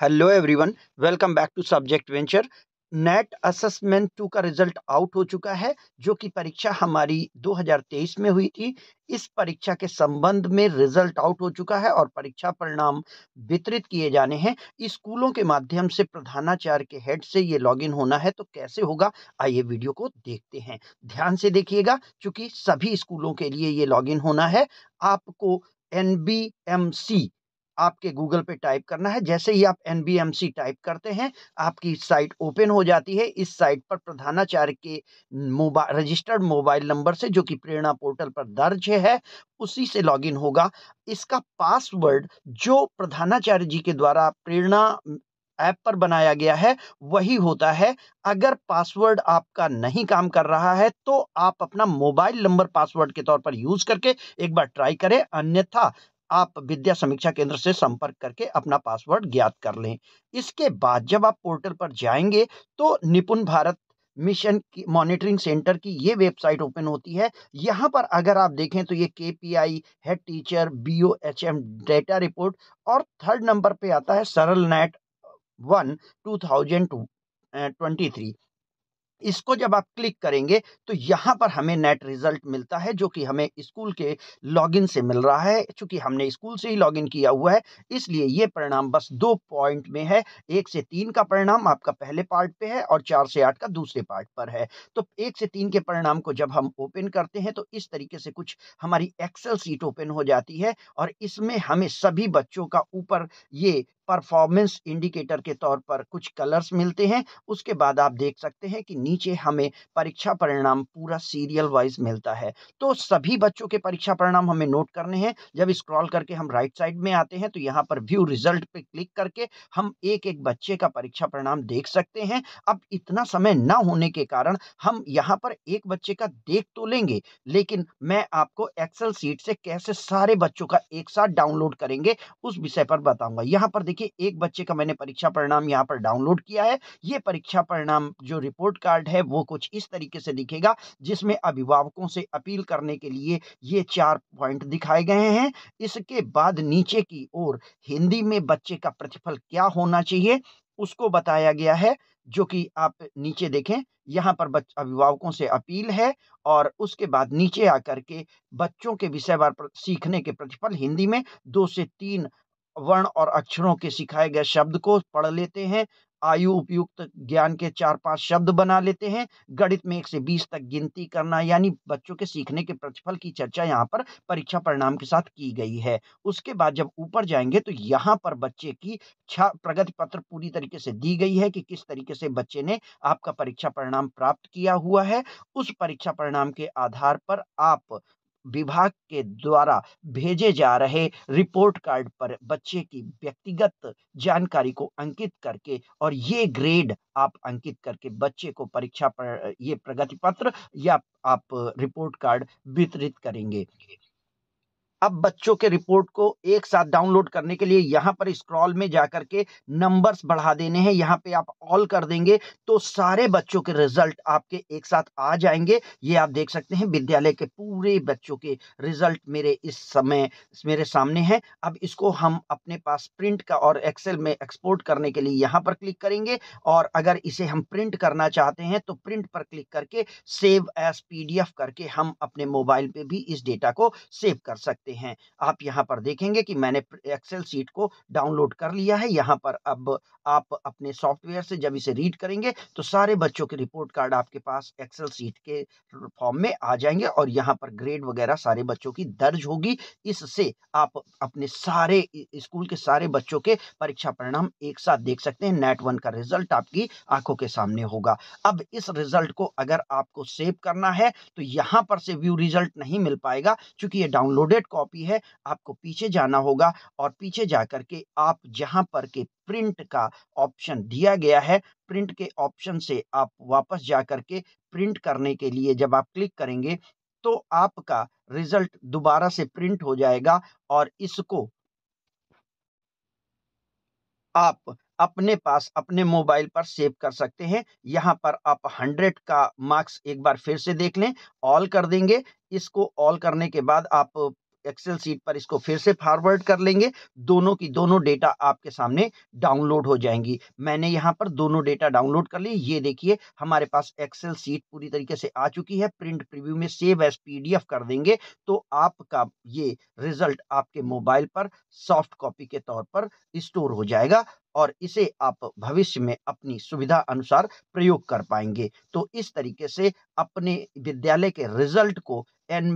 hello everyone welcome back to subject venture NAT assessment two का result out हो चुका है जो कि परीक्षा हमारी 2023 में हुई थी इस परीक्षा के संबंध में रिजल्ट आउट हो चुका है और परीक्षा परिणाम वितरित किए जाने हैं स्कूलों के माध्यम से प्रधानाचार्य के हेड से ये लॉगिन होना है तो कैसे होगा आइए वीडियो को देखते हैं ध्यान से देखिएगा चूंकि सभी स्कूलों के लिए ये लॉग होना है आपको एन बी एम सी आपके गूगल पे टाइप करना है जैसे ही आप एन टाइप करते हैं आपकी साइट ओपन हो जाती है इस साइट पर प्रधानाचार्य के मोबाइल रजिस्टर्ड मोबाइल नंबर से जो कि प्रेरणा पोर्टल पर दर्ज है उसी से लॉगिन होगा इसका पासवर्ड जो प्रधानाचार्य जी के द्वारा प्रेरणा ऐप पर बनाया गया है वही होता है अगर पासवर्ड आपका नहीं काम कर रहा है तो आप अपना मोबाइल नंबर पासवर्ड के तौर पर यूज करके एक बार ट्राई करें अन्यथा आप विद्या समीक्षा केंद्र से संपर्क करके अपना पासवर्ड ज्ञात कर लें इसके बाद जब आप पोर्टल पर जाएंगे तो निपुण भारत मिशन की मॉनिटरिंग सेंटर की ये वेबसाइट ओपन होती है यहाँ पर अगर आप देखें तो ये K P I head teacher B O H M data report और थर्ड नंबर पे आता है Saral NAT one two thousand two twenty three इसको जब आप क्लिक करेंगे तो यहाँ पर हमें नेट रिजल्ट मिलता है जो कि हमें स्कूल के लॉगिन से मिल रहा है चूंकि हमने स्कूल से ही लॉगिन किया हुआ है इसलिए ये परिणाम बस दो पॉइंट में है एक से तीन का परिणाम आपका पहले पार्ट पे है और चार से आठ का दूसरे पार्ट पर है तो एक से तीन के परिणाम को जब हम ओपन करते हैं तो इस तरीके से कुछ हमारी एक्सेल सीट ओपन हो जाती है और इसमें हमें सभी बच्चों का ऊपर ये परफॉर्मेंस इंडिकेटर के तौर पर कुछ कलर्स मिलते हैं उसके बाद आप देख सकते हैं कि नीचे हमें परीक्षा परिणाम पूरा सीरियल वाइज मिलता है तो सभी बच्चों के परीक्षा परिणाम हमें नोट करने हैं जब स्क्रॉल करके हम राइट साइड में आते हैं तो यहाँ पर व्यू रिजल्ट पे क्लिक करके हम एक एक बच्चे का परीक्षा परिणाम देख सकते हैं अब इतना समय ना होने के कारण हम यहाँ पर एक बच्चे का देख तो लेंगे लेकिन मैं आपको एक्सेल सीट से कैसे सारे बच्चों का एक साथ डाउनलोड करेंगे उस विषय पर बताऊंगा यहाँ पर देखिए एक बच्चे का मैंने परीक्षा परिणाम यहाँ पर डाउनलोड किया है ये परीक्षा परिणाम जो रिपोर्ट कार्ड है वो कुछ इस तरीके से दिखेगा जिसमें अभिभावकों से अपील करने के लिए ये चार पॉइंट दिखाए गए हैं इसके बाद नीचे की ओर हिंदी में बच्चे का प्रतिफल क्या होना चाहिए उसको बताया गया है जो कि आप नीचे देखें यहाँ पर बच अभिभावकों से अपील है और उसके बाद नीचे आकर के बच्चों के विषयवार सीखने के प्रतिफल हिंदी में दो से तीन वर्ण और अक्षरों के सिखाए गए शब्द को पढ़ लेते हैं आयु उपयुक्त ज्ञान के चार पांच शब्द बना लेते हैं गणित में एक से बीस तक गिनती करना यानी बच्चों के सीखने के प्रतिफल की चर्चा यहाँ पर परीक्षा परिणाम के साथ की गई है उसके बाद जब ऊपर जाएंगे तो यहाँ पर बच्चे की प्रगति पत्र पूरी तरीके से दी गई है कि किस तरीके से बच्चे ने आपका परीक्षा परिणाम प्राप्त किया हुआ है उस परीक्षा परिणाम के आधार पर आप विभाग के द्वारा भेजे जा रहे रिपोर्ट कार्ड पर बच्चे की व्यक्तिगत जानकारी को अंकित करके और ये ग्रेड आप अंकित करके बच्चे को परीक्षा पर ये प्रगति पत्र या आप रिपोर्ट कार्ड वितरित करेंगे अब बच्चों के रिपोर्ट को एक साथ डाउनलोड करने के लिए यहाँ पर स्क्रॉल में जाकर के नंबर्स बढ़ा देने हैं यहाँ पे आप ऑल कर देंगे तो सारे बच्चों के रिजल्ट आपके एक साथ आ जाएंगे ये आप देख सकते हैं विद्यालय के पूरे बच्चों के रिजल्ट मेरे इस समय मेरे सामने हैं अब इसको हम अपने पास प्रिंट का और एक्सेल में एक्सपोर्ट करने के लिए यहाँ पर क्लिक करेंगे और अगर इसे हम प्रिंट करना चाहते हैं तो प्रिंट पर क्लिक करके सेव एज पी करके हम अपने मोबाइल पर भी इस डेटा को सेव कर सकते सकते हैं आप यहाँ पर देखेंगे कि मैंने एक्सेल सीट को डाउनलोड कर लिया है यहाँ पर अब आप अपने सॉफ्टवेयर से जब इसे रीड करेंगे तो सारे बच्चों के रिपोर्ट कार्ड आपके पास एक्सेल सीट के फॉर्म में आ जाएंगे और यहाँ पर ग्रेड वगैरह सारे बच्चों की दर्ज होगी इससे आप अपने सारे स्कूल के सारे बच्चों के परीक्षा परिणाम एक साथ देख सकते हैं नेट वन का रिजल्ट आपकी आंखों के सामने होगा अब इस रिजल्ट को अगर आपको सेव करना है तो यहाँ पर से व्यू रिजल्ट नहीं मिल पाएगा क्योंकि ये डाउनलोडेड कॉपी है आपको पीछे जाना होगा और पीछे जा कर के आप जहाँ पर के प्रिंट का ऑप्शन दिया गया है प्रिंट के ऑप्शन से आप वापस जा कर के प्रिंट करने के लिए जब आप क्लिक करेंगे तो आपका रिजल्ट दोबारा से प्रिंट हो जाएगा और इसको आप अपने पास अपने मोबाइल पर सेव कर सकते हैं यहाँ पर आप 100 का मार्क्स एक बार फिर से देख लें ऑल कर देंगे इसको ऑल करने के बाद आप एक्सेल सीट पर इसको फिर से फॉरवर्ड कर लेंगे दोनों की दोनों डेटा आपके सामने डाउनलोड हो जाएंगी मैंने यहाँ पर दोनों डेटा डाउनलोड कर ली ये देखिए हमारे पास एक्सेल सीट पूरी तरीके से आ चुकी है प्रिंट प्रीव्यू में सेव एस पीडीएफ कर देंगे तो आपका ये रिजल्ट आपके मोबाइल पर सॉफ्ट कॉपी के तौर पर स्टोर हो जाएगा और इसे आप भविष्य में अपनी सुविधा अनुसार प्रयोग कर पाएंगे तो इस तरीके से अपने विद्यालय के रिजल्ट को एन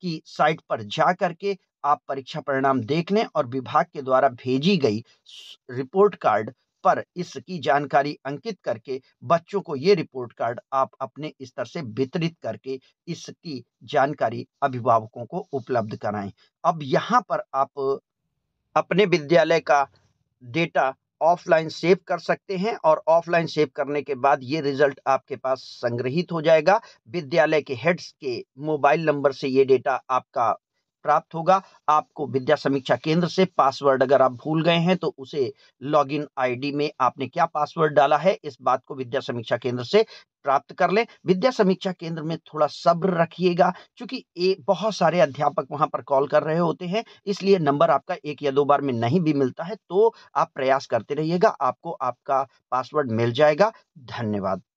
की साइट पर जा करके आप परीक्षा परिणाम देख लें और विभाग के द्वारा भेजी गई रिपोर्ट कार्ड पर इसकी जानकारी अंकित करके बच्चों को ये रिपोर्ट कार्ड आप अपने स्तर से वितरित करके इसकी जानकारी अभिभावकों को उपलब्ध कराएं अब यहाँ पर आप अपने विद्यालय का डेटा ऑफलाइन सेव कर सकते हैं और ऑफलाइन सेव करने के बाद ये रिजल्ट आपके पास संग्रहित हो जाएगा विद्यालय के हेड्स के मोबाइल नंबर से ये डेटा आपका प्राप्त होगा आपको विद्या समीक्षा केंद्र से पासवर्ड अगर आप भूल गए हैं तो उसे लॉगिन आईडी में आपने क्या पासवर्ड डाला है इस बात को विद्या समीक्षा केंद्र से प्राप्त कर लें विद्या समीक्षा केंद्र में थोड़ा सब्र रखिएगा क्योंकि बहुत सारे अध्यापक वहां पर कॉल कर रहे होते हैं इसलिए नंबर आपका एक या दो बार में नहीं भी मिलता है तो आप प्रयास करते रहिएगा आपको आपका पासवर्ड मिल जाएगा धन्यवाद